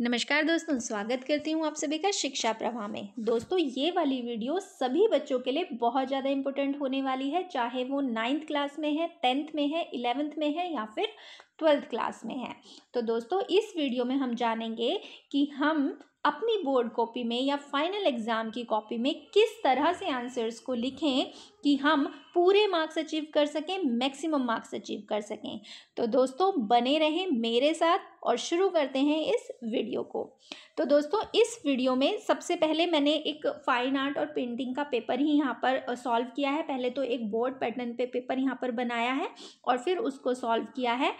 नमस्कार दोस्तों स्वागत करती हूँ आप सभी का शिक्षा प्रवाह में दोस्तों ये वाली वीडियो सभी बच्चों के लिए बहुत ज़्यादा इंपॉर्टेंट होने वाली है चाहे वो नाइन्थ क्लास में है टेंथ में है इलेवेंथ में है या फिर ट्वेल्थ क्लास में है तो दोस्तों इस वीडियो में हम जानेंगे कि हम अपनी बोर्ड कॉपी में या फाइनल एग्ज़ाम की कॉपी में किस तरह से आंसर्स को लिखें कि हम पूरे मार्क्स अचीव कर सकें मैक्सिमम मार्क्स अचीव कर सकें तो दोस्तों बने रहें मेरे साथ और शुरू करते हैं इस वीडियो को तो दोस्तों इस वीडियो में सबसे पहले मैंने एक फाइन आर्ट और पेंटिंग का पेपर ही यहाँ पर सॉल्व किया है पहले तो एक बोर्ड पैटर्न पे पेपर यहाँ पर बनाया है और फिर उसको सॉल्व किया है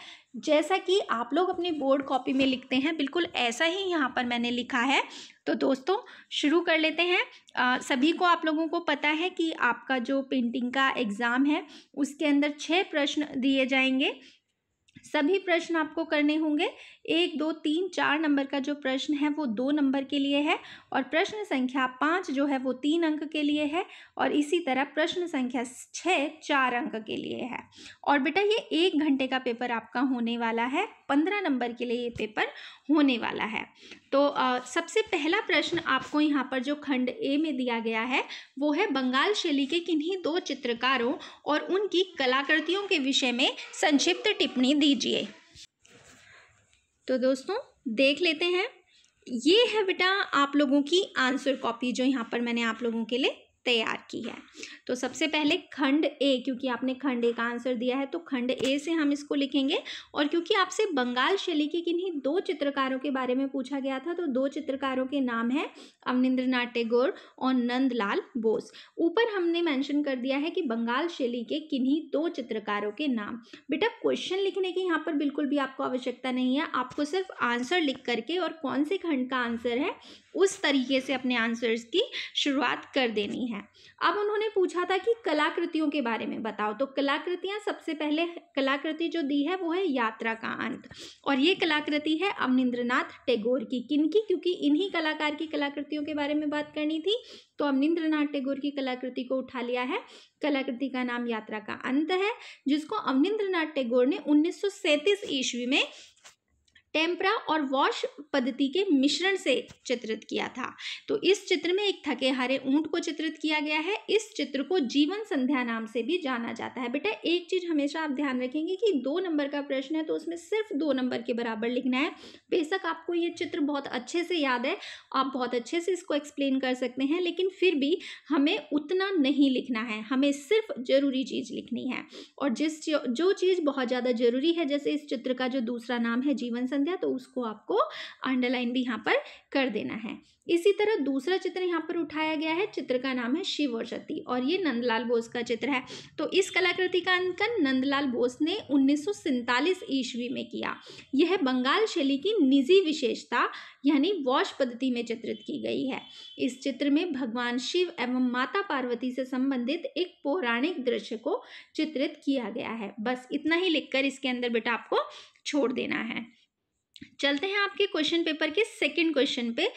जैसा कि आप लोग अपनी बोर्ड कॉपी में लिखते हैं बिल्कुल ऐसा ही यहाँ पर मैंने लिखा है है तो दोस्तों शुरू कर लेते हैं आ, सभी को आप लोगों को पता है कि आपका जो पेंटिंग का एग्ज़ाम है उसके अंदर छः प्रश्न दिए जाएंगे सभी प्रश्न आपको करने होंगे एक दो तीन चार नंबर का जो प्रश्न है वो दो नंबर के लिए है और प्रश्न संख्या पाँच जो है वो तीन अंक के लिए है और इसी तरह प्रश्न संख्या छः चार अंक के लिए है और बेटा ये एक घंटे का पेपर आपका होने वाला है पंद्रह नंबर के लिए ये पेपर होने वाला है तो आ, सबसे पहला प्रश्न आपको यहाँ पर जो खंड ए में दिया गया है वो है बंगाल शैली के किन्हीं दो चित्रकारों और उनकी कलाकृतियों के विषय में संक्षिप्त टिप्पणी दीजिए तो दोस्तों देख लेते हैं ये है बेटा आप लोगों की आंसर कॉपी जो यहाँ पर मैंने आप लोगों के लिए तैयार की है तो सबसे पहले खंड ए क्योंकि आपने खंड ए का आंसर दिया है तो खंड ए से हम इसको लिखेंगे और क्योंकि आपसे बंगाल शैली के किन्हीं दो चित्रकारों के बारे में पूछा गया था तो दो चित्रकारों के नाम हैं अवनिंद्र नाथ और नंदलाल बोस ऊपर हमने मैंशन कर दिया है कि बंगाल शैली के किन्हीं दो चित्रकारों के नाम बेटा क्वेश्चन लिखने की यहाँ पर बिल्कुल भी आपको आवश्यकता नहीं है आपको सिर्फ आंसर लिख करके और कौन से खंड का आंसर है उस तरीके से अपने आंसर्स की शुरुआत कर देनी है अब उन्होंने पूछा था कि कलाकृतियों के बारे में बताओ तो कलाकृतियाँ सबसे पहले कलाकृति जो दी है वो है यात्रा का अंत और ये कलाकृति है अवनिंद्रनाथ टैगोर की किनकी क्योंकि इन्हीं कलाकार की कलाकृतियों के बारे में बात करनी थी तो अवनिंद्रनाथ टैगोर की कलाकृति को उठा लिया है कलाकृति का नाम यात्रा का अंत है जिसको अवनिंद्रनाथ टैगोर ने सैंतीस ईस्वी में टेम्परा और वॉश पद्धति के मिश्रण से चित्रित किया था तो इस चित्र में एक थके हारे ऊंट को चित्रित किया गया है इस चित्र को जीवन संध्या नाम से भी जाना जाता है बेटा एक चीज हमेशा आप ध्यान रखेंगे कि दो नंबर का प्रश्न है तो उसमें सिर्फ दो नंबर के बराबर लिखना है बेशक आपको ये चित्र बहुत अच्छे से याद है आप बहुत अच्छे से इसको एक्सप्लेन कर सकते हैं लेकिन फिर भी हमें उतना नहीं लिखना है हमें सिर्फ जरूरी चीज लिखनी है और जिस जो चीज बहुत ज्यादा जरूरी है जैसे इस चित्र का जो दूसरा नाम है जीवन संध्या बन गया तो उसको आपको अंडरलाइन भी यहाँ पर कर देना है इसी तरह दूसरा चित्र यहाँ पर उठाया गया है चित्र का नाम है शिव और सती और ये नंदलाल बोस का चित्र है तो इस कलाकृति का अंकन नंदलाल बोस ने उन्नीस ईस्वी में किया यह बंगाल शैली की निजी विशेषता यानी वॉश पद्धति में चित्रित की गई है इस चित्र में भगवान शिव एवं माता पार्वती से संबंधित एक पौराणिक दृश्य को चित्रित किया गया है बस इतना ही लिखकर इसके अंदर बेटा आपको छोड़ देना है चलते हैं आपके क्वेश्चन पेपर के सेकंड क्वेश्चन पे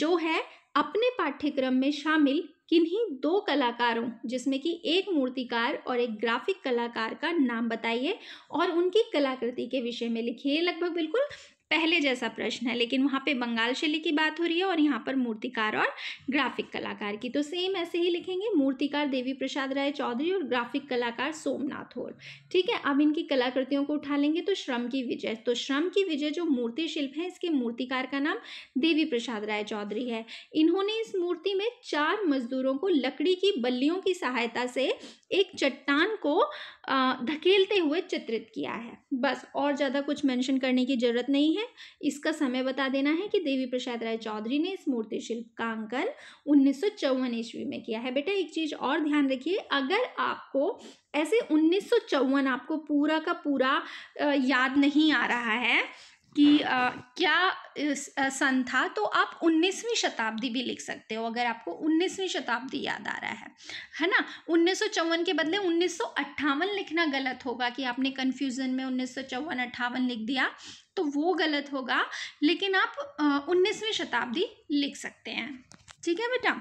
जो है अपने पाठ्यक्रम में शामिल किन्हीं दो कलाकारों जिसमें कि एक मूर्तिकार और एक ग्राफिक कलाकार का नाम बताइए और उनकी कलाकृति के विषय में लिखिए लगभग बिल्कुल पहले जैसा प्रश्न है लेकिन वहाँ पे बंगाल शैली की बात हो रही है और यहाँ पर मूर्तिकार और ग्राफिक कलाकार की तो सेम ऐसे ही लिखेंगे मूर्तिकार देवी प्रसाद राय चौधरी और ग्राफिक कलाकार सोमनाथ होर ठीक है अब इनकी कलाकृतियों को उठा लेंगे तो श्रम की विजय तो श्रम की विजय जो मूर्ति शिल्प है इसके मूर्तिकार का नाम देवी प्रसाद राय चौधरी है इन्होंने इस मूर्ति में चार मजदूरों को लकड़ी की बल्लियों की सहायता से एक चट्टान को धकेलते हुए चित्रित किया है बस और ज़्यादा कुछ मेंशन करने की ज़रूरत नहीं है इसका समय बता देना है कि देवी प्रसाद राय चौधरी ने इस मूर्ति शिल्प का अंकन उन्नीस ईस्वी में किया है बेटा एक चीज़ और ध्यान रखिए अगर आपको ऐसे उन्नीस आपको पूरा का पूरा याद नहीं आ रहा है कि आ, क्या सन था तो आप 19वीं शताब्दी भी लिख सकते हो अगर आपको 19वीं शताब्दी याद आ रहा है है ना उन्नीस के बदले उन्नीस लिखना गलत होगा कि आपने कन्फ्यूज़न में उन्नीस सौ लिख दिया तो वो गलत होगा लेकिन आप उन्नीसवीं शताब्दी लिख सकते हैं ठीक है बेटा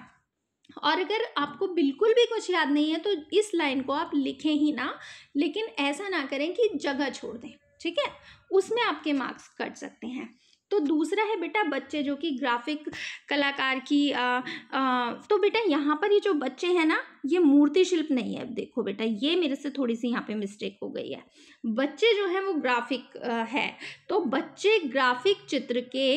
और अगर आपको बिल्कुल भी कुछ याद नहीं है तो इस लाइन को आप लिखें ही ना लेकिन ऐसा ना करें कि जगह छोड़ दें ठीक है उसमें आपके मार्क्स कट सकते हैं तो दूसरा है बेटा बच्चे जो कि ग्राफिक कलाकार की आ, आ, तो बेटा यहाँ पर ये जो बच्चे हैं ना ये मूर्ति शिल्प नहीं है अब देखो बेटा ये मेरे से थोड़ी सी यहाँ पे मिस्टेक हो गई है बच्चे जो है वो ग्राफिक आ, है तो बच्चे ग्राफिक चित्र के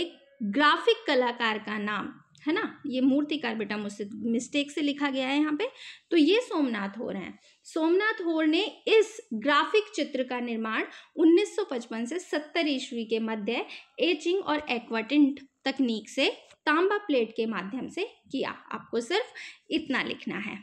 ग्राफिक कलाकार का नाम है ना ये मूर्तिकार बेटा मुझसे मिस्टेक से लिखा गया है यहाँ पे तो ये सोमनाथ होर हैं सोमनाथ होर ने इस ग्राफिक चित्र का निर्माण 1955 से 70 ईस्वी के मध्य एचिंग और एक्वाटेंट तकनीक से तांबा प्लेट के माध्यम से किया आपको सिर्फ इतना लिखना है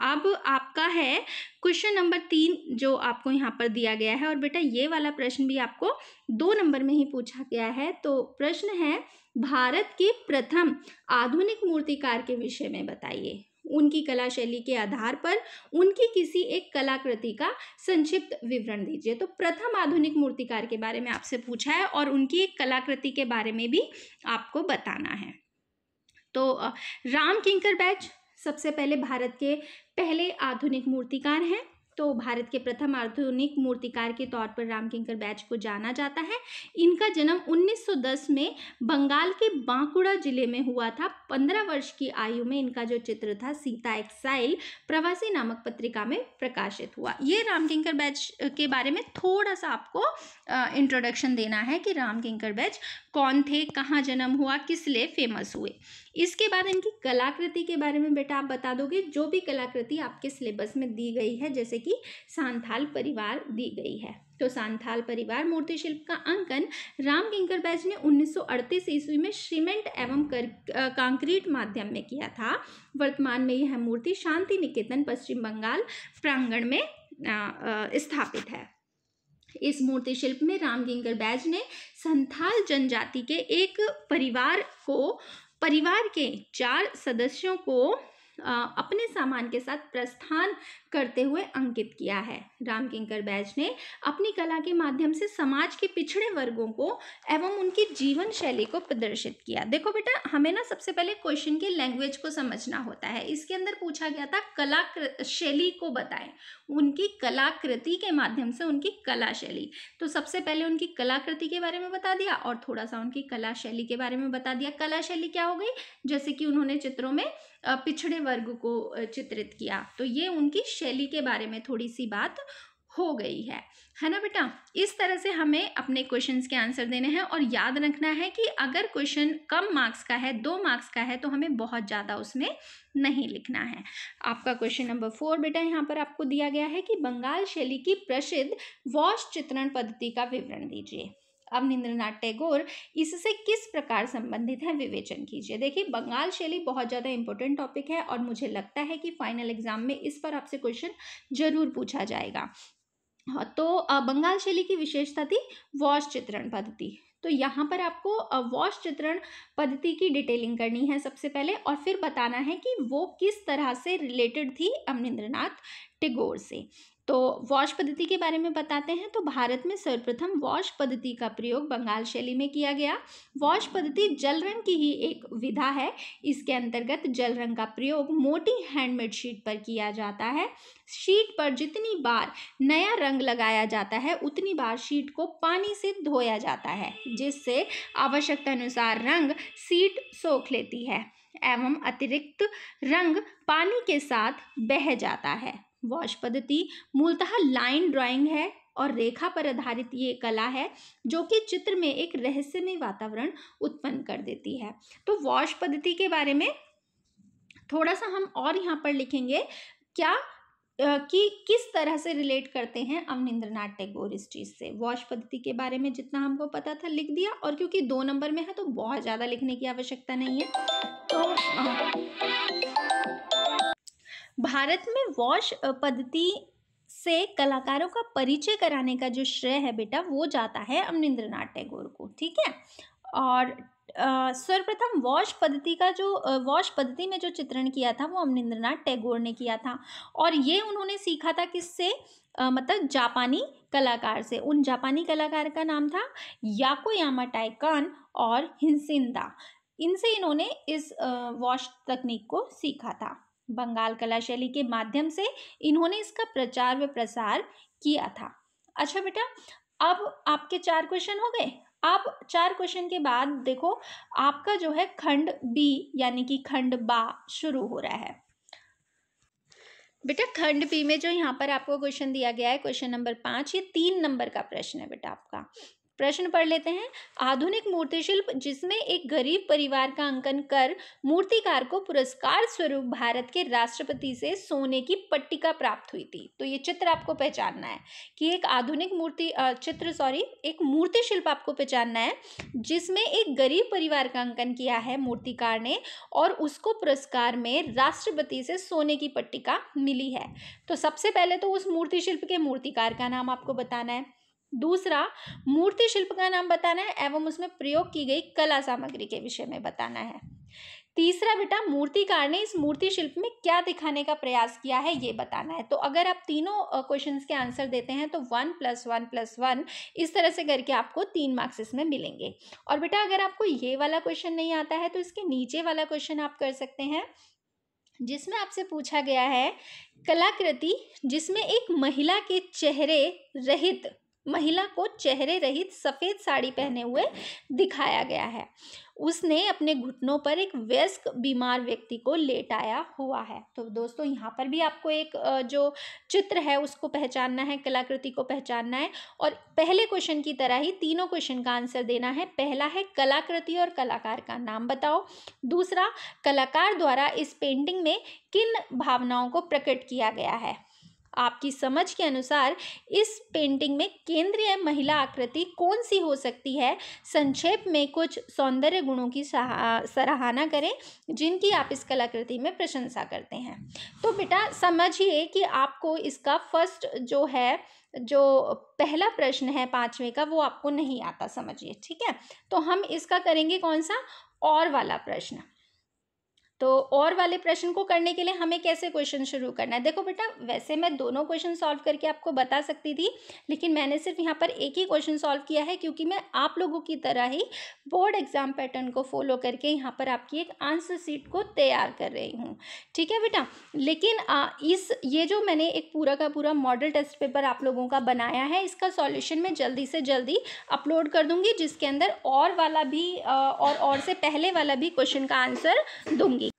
अब आपका है क्वेश्चन नंबर तीन जो आपको यहाँ पर दिया गया है और बेटा ये वाला प्रश्न भी आपको दो नंबर में ही पूछा गया है तो प्रश्न है भारत के प्रथम आधुनिक मूर्तिकार के विषय में बताइए उनकी कला शैली के आधार पर उनकी किसी एक कलाकृति का संक्षिप्त विवरण दीजिए तो प्रथम आधुनिक मूर्तिकार के बारे में आपसे पूछा है और उनकी एक कलाकृति के बारे में भी आपको बताना है तो राम किंकर बैच सबसे पहले भारत के पहले आधुनिक मूर्तिकार हैं तो भारत के प्रथम आधुनिक मूर्तिकार के तौर पर रामकिंकर बैच को जाना जाता है इनका जन्म 1910 में बंगाल के बांकुड़ा जिले में हुआ था 15 वर्ष की आयु में इनका जो चित्र था सीता एक्साइल प्रवासी नामक पत्रिका में प्रकाशित हुआ ये रामकिंकर बैच के बारे में थोड़ा सा आपको इंट्रोडक्शन देना है कि रामकिंकर बैच कौन थे कहाँ जन्म हुआ किस लिए फेमस हुए इसके बाद इनकी कलाकृति के बारे में बेटा आप बता दोगे जो भी कलाकृति आपके सिलेबस में दी गई है जैसे की सांथाल परिवार दी गई है तो सांथाल परिवार मूर्ति शिल्प का अंकन राम किंकर बैज ने 1938 ईस्वी में सीमेंट एवं कर, कंक्रीट माध्यम में किया था वर्तमान में यह मूर्ति शांति निकेतन पश्चिम बंगाल प्रांगण में आ, आ, स्थापित है इस मूर्ति शिल्प में राम गिंगर बैज ने संथाल जनजाति के एक परिवार को परिवार के चार सदस्यों को अपने सामान के साथ प्रस्थान करते हुए अंकित किया है रामकिंकर बैज ने अपनी कला के माध्यम से समाज के पिछड़े वर्गों को एवं उनकी जीवन शैली को प्रदर्शित किया देखो बेटा हमें ना सबसे पहले क्वेश्चन के लैंग्वेज को समझना होता है इसके अंदर पूछा गया था कला शैली को बताएं उनकी कलाकृति के माध्यम से उनकी कला शैली तो सबसे पहले उनकी कलाकृति के बारे में बता दिया और थोड़ा सा उनकी कला शैली के बारे में बता दिया कला शैली क्या हो गई जैसे कि उन्होंने चित्रों में पिछड़े वर्ग को चित्रित किया तो ये उनकी शैली के बारे में थोड़ी सी बात हो गई है है ना बेटा इस तरह से हमें अपने क्वेश्चंस के आंसर देने हैं और याद रखना है कि अगर क्वेश्चन कम मार्क्स का है दो मार्क्स का है तो हमें बहुत ज़्यादा उसमें नहीं लिखना है आपका क्वेश्चन नंबर फोर बेटा यहाँ पर आपको दिया गया है कि बंगाल शैली की प्रसिद्ध वॉश चित्रण पद्धति का विवरण दीजिए अवनिंद्रनाथ टैगोर इससे किस प्रकार संबंधित हैं विवेचन कीजिए देखिए बंगाल शैली बहुत ज़्यादा इंपॉर्टेंट टॉपिक है और मुझे लगता है कि फाइनल एग्जाम में इस पर आपसे क्वेश्चन जरूर पूछा जाएगा हाँ, तो बंगाल शैली की विशेषता थी वॉश चित्रण पद्धति तो यहाँ पर आपको वॉश चित्रण पद्धति की डिटेलिंग करनी है सबसे पहले और फिर बताना है कि वो किस तरह से रिलेटेड थी अमरिंद्रनाथ टिगोर से तो वॉश पद्धति के बारे में बताते हैं तो भारत में सर्वप्रथम वॉश पद्धति का प्रयोग बंगाल शैली में किया गया वॉश पद्धति जल रंग की ही एक विधा है इसके अंतर्गत जल रंग का प्रयोग मोटी हैंडमेड शीट पर किया जाता है शीट पर जितनी बार नया रंग लगाया जाता है उतनी बार शीट को पानी से धोया जाता है जिससे आवश्यकता अनुसार रंग सीट सोख लेती है एवं अतिरिक्त रंग पानी के साथ बह जाता है वॉश पद्धति मूलतः लाइन ड्राइंग है और रेखा पर आधारित ये कला है जो कि चित्र में एक रहस्यमय वातावरण उत्पन्न कर देती है तो वॉश पद्धति के बारे में थोड़ा सा हम और यहाँ पर लिखेंगे क्या कि किस तरह से रिलेट करते हैं अवनिंद्र नाथ टैगोर इस चीज़ से वॉश पद्धति के बारे में जितना हमको पता था लिख दिया और क्योंकि दो नंबर में है तो बहुत ज़्यादा लिखने की आवश्यकता नहीं है तो भारत में वॉश पद्धति से कलाकारों का परिचय कराने का जो श्रेय है बेटा वो जाता है अमरिंद्र नाथ टैगोर को ठीक है और सर्वप्रथम वॉश पद्धति का जो वॉश पद्धति में जो चित्रण किया था वो अमरिंद्र नाथ टैगोर ने किया था और ये उन्होंने सीखा था किससे मतलब जापानी कलाकार से उन जापानी कलाकार का नाम था याकोयामा टाइकन और हिंसिंदा इनसे इन्होंने इस वॉश तकनीक को सीखा था बंगाल कला शैली के माध्यम से इन्होंने इसका प्रचार व प्रसार किया था अच्छा बेटा अब आपके चार क्वेश्चन हो गए अब चार क्वेश्चन के बाद देखो आपका जो है खंड बी यानी कि खंड बा शुरू हो रहा है बेटा खंड बी में जो यहाँ पर आपको क्वेश्चन दिया गया है क्वेश्चन नंबर पाँच ये तीन नंबर का प्रश्न है बेटा आपका प्रश्न पढ़ लेते हैं आधुनिक मूर्तिशिल्प जिसमें एक गरीब परिवार का अंकन कर मूर्तिकार को पुरस्कार स्वरूप भारत के राष्ट्रपति से सोने की पट्टिका प्राप्त हुई थी तो ये चित्र आपको पहचानना है कि एक आधुनिक मूर्ति चित्र सॉरी एक मूर्तिशिल्प आपको पहचानना है जिसमें एक गरीब परिवार का अंकन किया है मूर्तिकार ने और उसको पुरस्कार में राष्ट्रपति से सोने की पट्टिका मिली है तो सबसे पहले तो उस मूर्तिशिल्प के मूर्तिकार का नाम आपको बताना है दूसरा मूर्ति शिल्प का नाम बताना है एवं उसमें प्रयोग की गई कला सामग्री के विषय में बताना है तीसरा बेटा मूर्तिकार ने इस मूर्ति शिल्प में क्या दिखाने का प्रयास किया है ये बताना है तो अगर आप तीनों क्वेश्चन के आंसर देते हैं तो one plus one plus one इस तरह से करके आपको तीन मार्क्स इसमें मिलेंगे और बेटा अगर आपको ये वाला क्वेश्चन नहीं आता है तो इसके नीचे वाला क्वेश्चन आप कर सकते हैं जिसमें आपसे पूछा गया है कलाकृति जिसमें एक महिला के चेहरे रहित महिला को चेहरे रहित सफ़ेद साड़ी पहने हुए दिखाया गया है उसने अपने घुटनों पर एक व्यस्क बीमार व्यक्ति को लेटाया हुआ है तो दोस्तों यहाँ पर भी आपको एक जो चित्र है उसको पहचानना है कलाकृति को पहचानना है और पहले क्वेश्चन की तरह ही तीनों क्वेश्चन का आंसर देना है पहला है कलाकृति और कलाकार का नाम बताओ दूसरा कलाकार द्वारा इस पेंटिंग में किन भावनाओं को प्रकट किया गया है आपकी समझ के अनुसार इस पेंटिंग में केंद्रीय महिला आकृति कौन सी हो सकती है संक्षेप में कुछ सौंदर्य गुणों की सराहना करें जिनकी आप इस कलाकृति में प्रशंसा करते हैं तो बेटा समझिए कि आपको इसका फर्स्ट जो है जो पहला प्रश्न है पाँचवें का वो आपको नहीं आता समझिए ठीक है तो हम इसका करेंगे कौन सा और वाला प्रश्न तो और वाले प्रश्न को करने के लिए हमें कैसे क्वेश्चन शुरू करना है देखो बेटा वैसे मैं दोनों क्वेश्चन सॉल्व करके आपको बता सकती थी लेकिन मैंने सिर्फ यहाँ पर एक ही क्वेश्चन सॉल्व किया है क्योंकि मैं आप लोगों की तरह ही बोर्ड एग्जाम पैटर्न को फॉलो करके यहाँ पर आपकी एक आंसर सीट को तैयार कर रही हूँ ठीक है बेटा लेकिन आ, इस ये जो मैंने एक पूरा का पूरा मॉडल टेस्ट पेपर आप लोगों का बनाया है इसका सॉल्यूशन मैं जल्दी से जल्दी अपलोड कर दूँगी जिसके अंदर और वाला भी और और से पहले वाला भी क्वेश्चन का आंसर दूंगी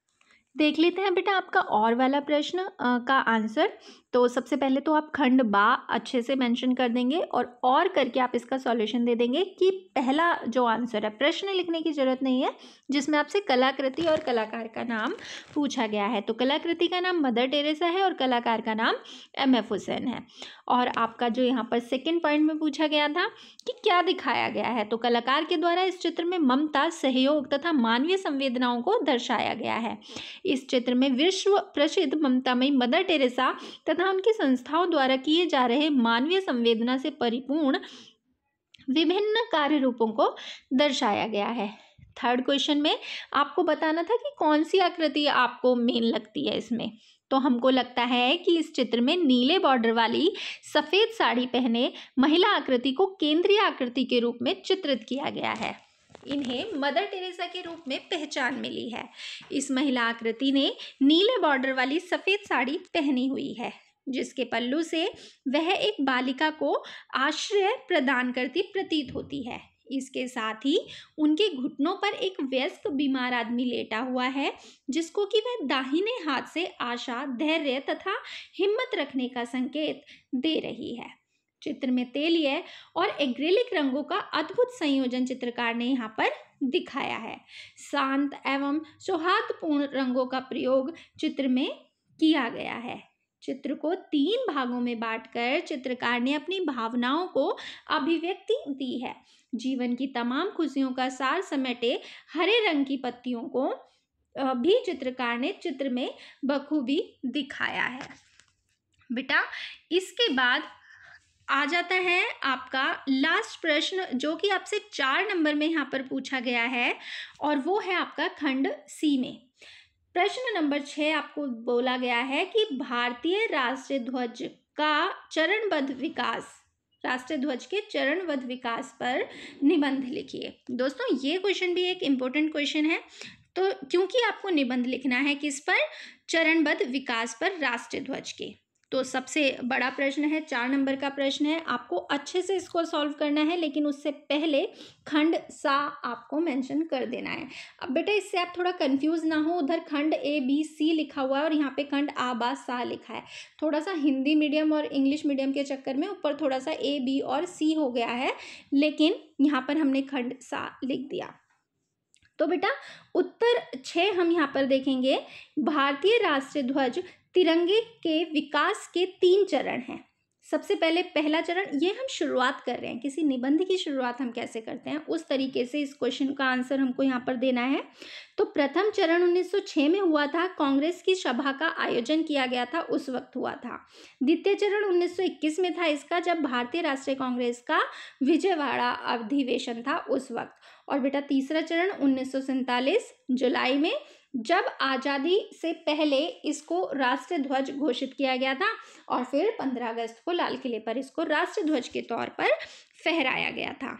देख लेते हैं बेटा आपका और वाला प्रश्न का आंसर तो सबसे पहले तो आप खंड बा अच्छे से मेंशन कर देंगे और और करके आप इसका सॉल्यूशन दे देंगे कि पहला जो आंसर है प्रश्न लिखने की ज़रूरत नहीं है जिसमें आपसे कलाकृति और कलाकार का नाम पूछा गया है तो कलाकृति का नाम मदर टेरेसा है और कलाकार का नाम एम एफ हुसैन है और आपका जो यहाँ पर सेकेंड पॉइंट में पूछा गया था कि क्या दिखाया गया है तो कलाकार के द्वारा इस चित्र में ममता सहयोग तथा मानवीय संवेदनाओं को दर्शाया गया है इस चित्र में विश्व प्रसिद्ध ममतामयी मदर टेरेसा तथा उनकी संस्थाओं द्वारा किए जा रहे मानवीय संवेदना से परिपूर्ण विभिन्न कार्य रूपों को दर्शाया गया है थर्ड क्वेश्चन में आपको बताना था कि कौन सी आकृति आपको मेन लगती है इसमें तो हमको लगता है कि इस चित्र में नीले बॉर्डर वाली सफ़ेद साड़ी पहने महिला आकृति को केंद्रीय आकृति के रूप में चित्रित किया गया है इन्हें मदर टेरेसा के रूप में पहचान मिली है इस महिला आकृति ने नीले बॉर्डर वाली सफ़ेद साड़ी पहनी हुई है जिसके पल्लू से वह एक बालिका को आश्रय प्रदान करती प्रतीत होती है इसके साथ ही उनके घुटनों पर एक व्यस्क बीमार आदमी लेटा हुआ है जिसको कि वह दाहिने हाथ से आशा धैर्य तथा हिम्मत रखने का संकेत दे रही है चित्र में तेलीय और एग्रेलिक रंगों का अद्भुत संयोजन चित्रकार ने यहाँ पर दिखाया है शांत एवं सौहार्दपूर्ण रंगों का प्रयोग चित्र में किया गया है चित्र को तीन भागों में बांटकर चित्रकार ने अपनी भावनाओं को अभिव्यक्ति दी है जीवन की तमाम खुशियों का सार समेटे हरे रंग की पत्तियों को भी चित्रकार ने चित्र में बखूबी दिखाया है बेटा इसके बाद आ जाता है आपका लास्ट प्रश्न जो कि आपसे चार नंबर में यहाँ पर पूछा गया है और वो है आपका खंड सी में प्रश्न नंबर छः आपको बोला गया है कि भारतीय राष्ट्रीय ध्वज का चरणबद्ध विकास राष्ट्रीय ध्वज के चरणबद्ध विकास पर निबंध लिखिए दोस्तों ये क्वेश्चन भी एक इम्पोर्टेंट क्वेश्चन है तो क्योंकि आपको निबंध लिखना है किस पर चरणबद्ध विकास पर राष्ट्रीय ध्वज के तो सबसे बड़ा प्रश्न है चार नंबर का प्रश्न है आपको अच्छे से इसको सॉल्व करना है लेकिन उससे पहले खंड सा आपको मेंशन कर देना है अब बेटा इससे आप थोड़ा कंफ्यूज ना हो उधर खंड ए बी सी लिखा हुआ है और यहाँ पे खंड आ बा सा लिखा है थोड़ा सा हिंदी मीडियम और इंग्लिश मीडियम के चक्कर में ऊपर थोड़ा सा ए बी और सी हो गया है लेकिन यहाँ पर हमने खंड सा लिख दिया तो बेटा उत्तर छः हम यहाँ पर देखेंगे भारतीय राष्ट्रीय ध्वज तिरंगे के विकास के तीन चरण हैं सबसे पहले पहला चरण ये हम शुरुआत कर रहे हैं किसी निबंध की शुरुआत हम कैसे करते हैं उस तरीके से इस क्वेश्चन का आंसर हमको यहाँ पर देना है तो प्रथम चरण 1906 में हुआ था कांग्रेस की सभा का आयोजन किया गया था उस वक्त हुआ था द्वितीय चरण 1921 में था इसका जब भारतीय राष्ट्रीय कांग्रेस का विजयवाड़ा अधिवेशन था उस वक्त और बेटा तीसरा चरण उन्नीस जुलाई में जब आज़ादी से पहले इसको राष्ट्र ध्वज घोषित किया गया था और फिर 15 अगस्त को लाल किले पर इसको राष्ट्र ध्वज के तौर पर फहराया गया था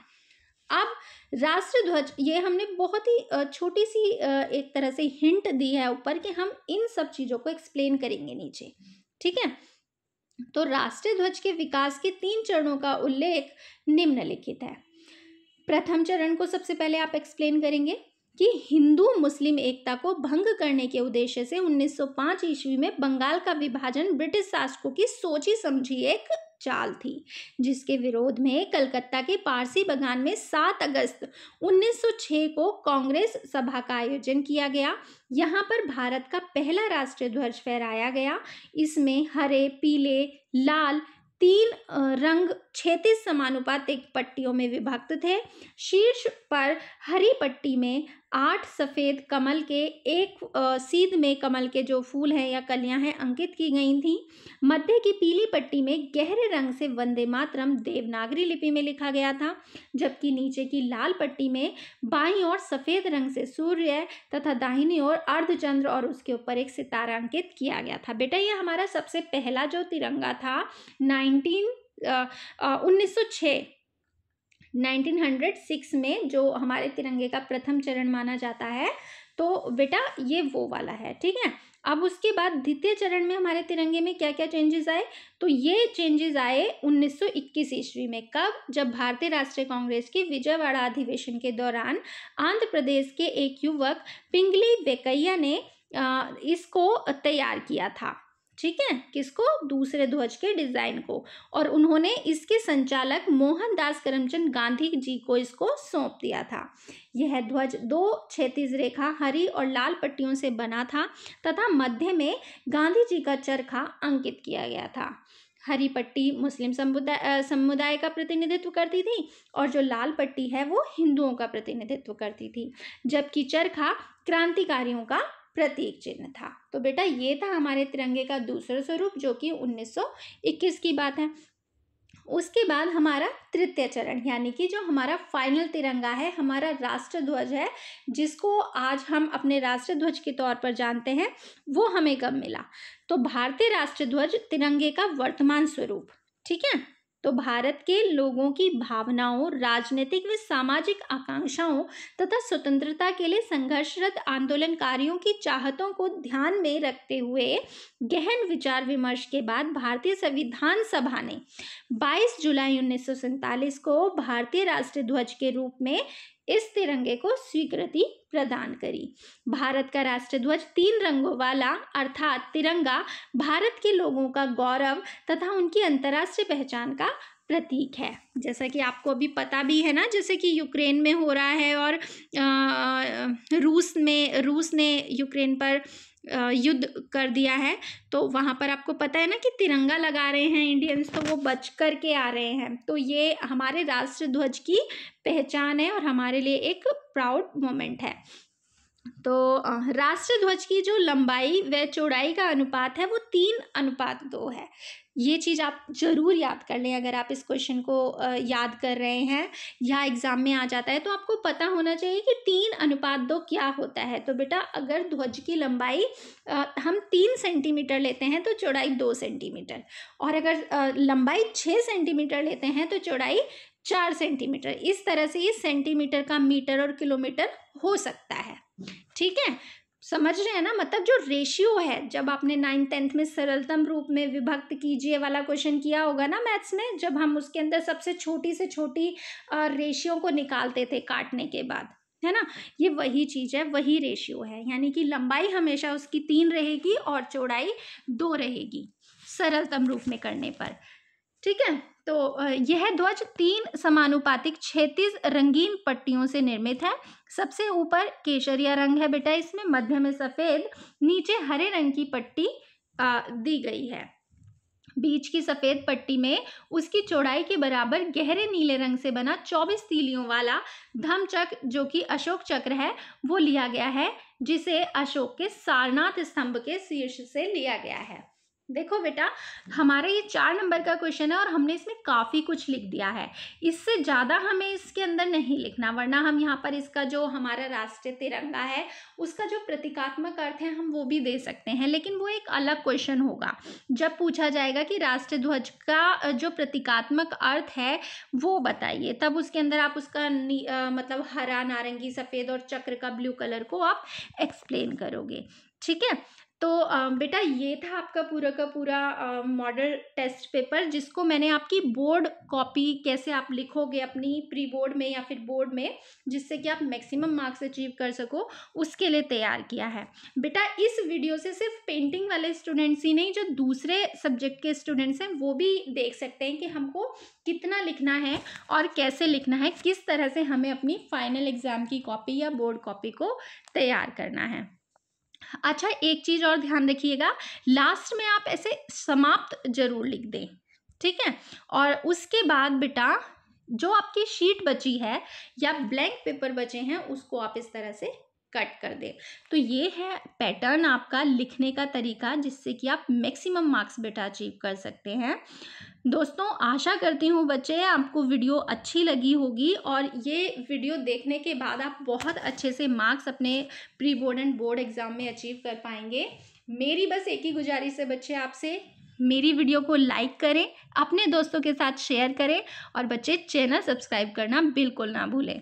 अब राष्ट्र ध्वज ये हमने बहुत ही छोटी सी एक तरह से हिंट दी है ऊपर कि हम इन सब चीज़ों को एक्सप्लेन करेंगे नीचे ठीक है तो राष्ट्रीय ध्वज के विकास के तीन चरणों का उल्लेख निम्नलिखित है प्रथम चरण को सबसे पहले आप एक्सप्लेन करेंगे कि हिंदू मुस्लिम एकता को भंग करने के उद्देश्य से 1905 ईस्वी में बंगाल का विभाजन ब्रिटिश शासकों की सोची समझी एक चाल थी जिसके विरोध में कलकत्ता के पारसी बगान में 7 अगस्त 1906 को कांग्रेस सभा का आयोजन किया गया यहाँ पर भारत का पहला राष्ट्रीय ध्वज फहराया गया इसमें हरे पीले लाल तीन रंग छेतीस समानुपातिक पट्टियों में विभक्त थे शीर्ष पर हरी पट्टी में आठ सफ़ेद कमल के एक सीध में कमल के जो फूल हैं या कलियां हैं अंकित की गई थीं मध्य की पीली पट्टी में गहरे रंग से वंदे मातरम देवनागरी लिपि में लिखा गया था जबकि नीचे की लाल पट्टी में बाईं ओर सफ़ेद रंग से सूर्य तथा दाहिनी ओर अर्धचंद्र और उसके ऊपर एक सितारा अंकित किया गया था बेटा ये हमारा सबसे पहला जो तिरंगा था नाइनटीन उन्नीस सौ छः सिक्स में जो हमारे तिरंगे का प्रथम चरण माना जाता है तो बेटा ये वो वाला है ठीक है अब उसके बाद द्वितीय चरण में हमारे तिरंगे में क्या क्या चेंजेस आए तो ये चेंजेस आए 1921 ईस्वी में कब जब भारतीय राष्ट्रीय कांग्रेस के विजयवाड़ा अधिवेशन के दौरान आंध्र प्रदेश के एक युवक पिंगली वेकैया ने इसको तैयार किया था ठीक है किसको दूसरे ध्वज के डिजाइन को और उन्होंने इसके संचालक मोहनदास करमचंद गांधी जी को इसको सौंप दिया था यह ध्वज दो क्षैतिज रेखा हरी और लाल पट्टियों से बना था तथा मध्य में गांधी जी का चरखा अंकित किया गया था हरी पट्टी मुस्लिम समुदाय समुदाय का प्रतिनिधित्व करती थी और जो लाल पट्टी है वो हिंदुओं का प्रतिनिधित्व करती थी जबकि चरखा क्रांतिकारियों का प्रतीक चिन्ह था तो बेटा ये था हमारे तिरंगे का दूसरा स्वरूप जो कि 1921 की बात है उसके बाद हमारा तृतीय चरण यानी कि जो हमारा फाइनल तिरंगा है हमारा राष्ट्र ध्वज है जिसको आज हम अपने राष्ट्र ध्वज के तौर पर जानते हैं वो हमें कब मिला तो भारतीय राष्ट्र ध्वज तिरंगे का वर्तमान स्वरूप ठीक है तो भारत के लोगों की भावनाओं राजनीतिक व सामाजिक आकांक्षाओं तथा स्वतंत्रता के लिए संघर्षरत आंदोलनकारियों की चाहतों को ध्यान में रखते हुए गहन विचार विमर्श के बाद भारतीय संविधान सभा ने 22 जुलाई उन्नीस को भारतीय राष्ट्रीय ध्वज के रूप में इस तिरंगे को स्वीकृति प्रदान करी भारत का राष्ट्रध्वज तीन रंगों वाला अर्थात तिरंगा भारत के लोगों का गौरव तथा उनकी अंतर्राष्ट्रीय पहचान का प्रतीक है जैसा कि आपको अभी पता भी है ना जैसे कि यूक्रेन में हो रहा है और आ, रूस में रूस ने यूक्रेन पर युद्ध कर दिया है तो वहाँ पर आपको पता है ना कि तिरंगा लगा रहे हैं इंडियंस तो वो बच कर के आ रहे हैं तो ये हमारे राष्ट्रध्वज की पहचान है और हमारे लिए एक प्राउड मोमेंट है तो राष्ट्र ध्वज की जो लंबाई व चौड़ाई का अनुपात है वो तीन अनुपात दो है ये चीज़ आप ज़रूर याद कर लें अगर आप इस क्वेश्चन को याद कर रहे हैं या एग्ज़ाम में आ जाता है तो आपको पता होना चाहिए कि तीन अनुपात दो क्या होता है तो बेटा अगर ध्वज की लंबाई हम तीन सेंटीमीटर लेते हैं तो चौड़ाई दो सेंटीमीटर और अगर लंबाई छः सेंटीमीटर लेते हैं तो चौड़ाई चार सेंटीमीटर इस तरह से ये सेंटीमीटर का मीटर और किलोमीटर हो सकता है ठीक है समझ रहे हैं ना मतलब जो रेशियो है जब आपने नाइन्थ टेंथ में सरलतम रूप में विभक्त कीजिए वाला क्वेश्चन किया होगा ना मैथ्स में जब हम उसके अंदर सबसे छोटी से छोटी रेशियो को निकालते थे काटने के बाद है ना ये वही चीज़ है वही रेशियो है यानी कि लंबाई हमेशा उसकी तीन रहेगी और चौड़ाई दो रहेगी सरलतम रूप में करने पर ठीक है तो यह ध्वज तीन समानुपातिक छेतीस रंगीन पट्टियों से निर्मित है सबसे ऊपर केशरिया रंग है बेटा इसमें मध्य में सफ़ेद नीचे हरे रंग की पट्टी दी गई है बीच की सफ़ेद पट्टी में उसकी चौड़ाई के बराबर गहरे नीले रंग से बना चौबीस तीलियों वाला धम चक्र जो कि अशोक चक्र है वो लिया गया है जिसे अशोक के सारनाथ स्तंभ के शीर्ष से लिया गया है देखो बेटा हमारा ये चार नंबर का क्वेश्चन है और हमने इसमें काफ़ी कुछ लिख दिया है इससे ज़्यादा हमें इसके अंदर नहीं लिखना वरना हम यहाँ पर इसका जो हमारा राष्ट्रीय तिरंगा है उसका जो प्रतीकात्मक अर्थ है हम वो भी दे सकते हैं लेकिन वो एक अलग क्वेश्चन होगा जब पूछा जाएगा कि राष्ट्रीय ध्वज का जो प्रतीकात्मक अर्थ है वो बताइए तब उसके अंदर आप उसका आ, मतलब हरा नारंगी सफ़ेद और चक्र का ब्लू कलर को आप एक्सप्लेन करोगे ठीक है तो बेटा ये था आपका पूरा का पूरा मॉडल टेस्ट पेपर जिसको मैंने आपकी बोर्ड कॉपी कैसे आप लिखोगे अपनी प्री बोर्ड में या फिर बोर्ड में जिससे कि आप मैक्सिमम मार्क्स अचीव कर सको उसके लिए तैयार किया है बेटा इस वीडियो से सिर्फ पेंटिंग वाले स्टूडेंट्स ही नहीं जो दूसरे सब्जेक्ट के स्टूडेंट्स हैं वो भी देख सकते हैं कि हमको कितना लिखना है और कैसे लिखना है किस तरह से हमें अपनी फाइनल एग्ज़ाम की कॉपी या बोर्ड कॉपी को तैयार करना है अच्छा एक चीज़ और ध्यान रखिएगा लास्ट में आप ऐसे समाप्त जरूर लिख दें ठीक है और उसके बाद बेटा जो आपकी शीट बची है या ब्लैंक पेपर बचे हैं उसको आप इस तरह से कट कर दे तो ये है पैटर्न आपका लिखने का तरीका जिससे कि आप मैक्सिमम मार्क्स बेटा अचीव कर सकते हैं दोस्तों आशा करती हूँ बच्चे आपको वीडियो अच्छी लगी होगी और ये वीडियो देखने के बाद आप बहुत अच्छे से मार्क्स अपने pre board and board exam में अचीव कर पाएंगे मेरी बस एक ही गुजारिश है बच्चे आपसे मेरी वीडियो को लाइक करें अपने दोस्तों के साथ शेयर करें और बच्चे चैनल सब्सक्राइब करना बिल्कुल ना भूलें